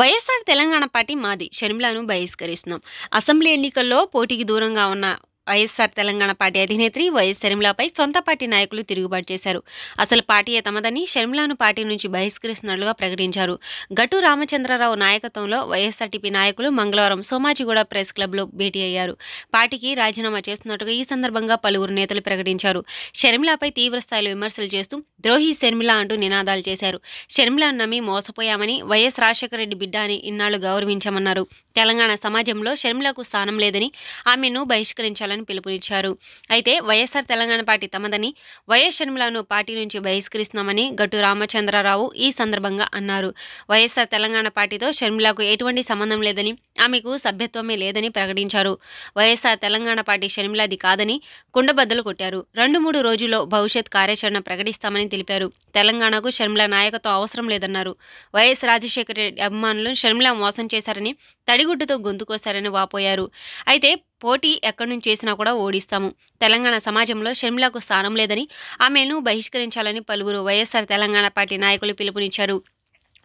YSR Telangana party మాది షర్మిలాను బహిష్కరిస్తున్నాం assembly ఎన్నికల్లో పోటీకి దూరంగా ఉన్న వైఎస్ఆర్ తెలంగాణ పార్టీ అధినేత్రి వైఎస్ షర్మిలాపై సొంత పార్టీ నాయకులు తిరుగుబాటు చేశారు అసలు పార్టీయే తమదని షర్మిలాను పార్టీ నుంచి బహిష్కరిస్తున్నట్లుగా ప్రకటించారు గటు రామచంద్రరావు నాయకత్వంలో వైఎస్ఆర్టీపీ నాయకులు మంగళవారం సోమాజిగూడ ప్రెస్ క్లబ్లో భేటీ అయ్యారు పార్టీకి రాజీనామా చేస్తున్నట్టుగా ఈ సందర్భంగా పలువురు నేతలు ప్రకటించారు షర్మిలాపై తీవ్రస్థాయిలో విమర్శలు చేస్తూ ద్రోహి షర్మిల అంటూ నినాదాలు చేశారు షర్మిలాను నమ్మి మోసపోయామని వైఎస్ రాజశేఖర రెడ్డి బిడ్డ అని ఇన్నాళ్లు గౌరవించామన్నారు తెలంగాణ సమాజంలో షర్మిలకు స్థానం లేదని ఆమెను బహిష్కరించాలని చేయాలని పిలుపునిచ్చారు అయితే వైఎస్ఆర్ తెలంగాణ పార్టీ తమదని వైఎస్ షర్మిలను పార్టీ నుంచి బహిష్కరిస్తున్నామని గట్టు రామచంద్రరావు ఈ సందర్భంగా అన్నారు వైఎస్ఆర్ తెలంగాణ పార్టీతో షర్మిలకు ఎటువంటి సంబంధం లేదని ఆమెకు సభ్యత్వమే లేదని ప్రకటించారు వైఎస్ఆర్ తెలంగాణ పార్టీ షర్మిలాది కాదని కుండబద్దలు కొట్టారు రెండు మూడు రోజుల్లో భవిష్యత్ కార్యాచరణ ప్రకటిస్తామని తెలిపారు తెలంగాణకు షర్మిల నాయకత్వం అవసరం లేదన్నారు వైఎస్ రాజశేఖర రెడ్డి అభిమానులు షర్మిల మోసం చేశారని తడిగుడ్డుతో గొంతుకోశారని వాపోయారు అయితే పోటీ ఎక్కడి నుంచి చేసినా కూడా ఓడిస్తాము తెలంగాణ సమాజంలో షర్మిలకు స్థానం లేదని ఆమెను బహిష్కరించాలని పలువురు వైఎస్ఆర్ తెలంగాణ పార్టీ నాయకులు పిలుపునిచ్చారు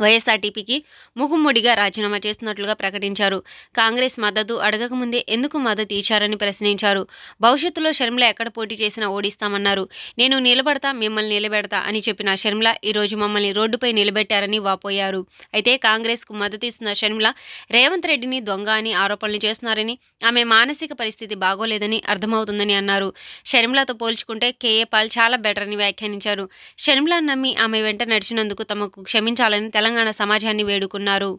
వైఎస్ఆర్టీపీకి ముగుమ్ముడిగా రాజీనామా చేస్తున్నట్లుగా ప్రకటించారు కాంగ్రెస్ మద్దతు అడగకముందే ఎందుకు మద్దతు ఇచ్చారని ప్రశ్నించారు భవిష్యత్తులో షర్మిల ఎక్కడ పోటీ చేసినా ఓడిస్తామన్నారు నేను నిలబడతా మిమ్మల్ని నిలబెడతా అని చెప్పిన షర్మిల ఈరోజు మమ్మల్ని రోడ్డుపై నిలబెట్టారని వాపోయారు అయితే కాంగ్రెస్కు మద్దతు ఇస్తున్న షర్మిల రేవంత్ రెడ్డిని దొంగ అని ఆరోపణలు చేస్తున్నారని ఆమె మానసిక పరిస్థితి బాగోలేదని అర్థమవుతుందని అన్నారు షర్మిలతో పోల్చుకుంటే కేఏ పాల్ చాలా బెటర్ అని వ్యాఖ్యానించారు షర్మిల నమ్మి ఆమె వెంట నడిచినందుకు తమకు క్షమించాలని తెలంగాణ సమాజాన్ని వేడుకున్నారు